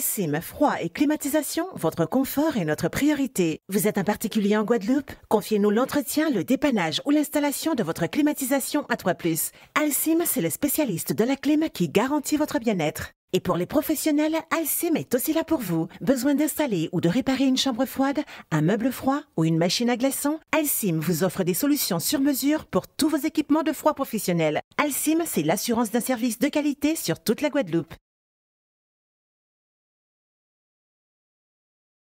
Chez Froid et Climatisation, votre confort est notre priorité. Vous êtes un particulier en Guadeloupe Confiez-nous l'entretien, le dépannage ou l'installation de votre climatisation à 3 ⁇ Alcim, c'est le spécialiste de la clim qui garantit votre bien-être. Et pour les professionnels, Alcim est aussi là pour vous. Besoin d'installer ou de réparer une chambre froide, un meuble froid ou une machine à glaçons Alcim vous offre des solutions sur mesure pour tous vos équipements de froid professionnels. Alcim, c'est l'assurance d'un service de qualité sur toute la Guadeloupe.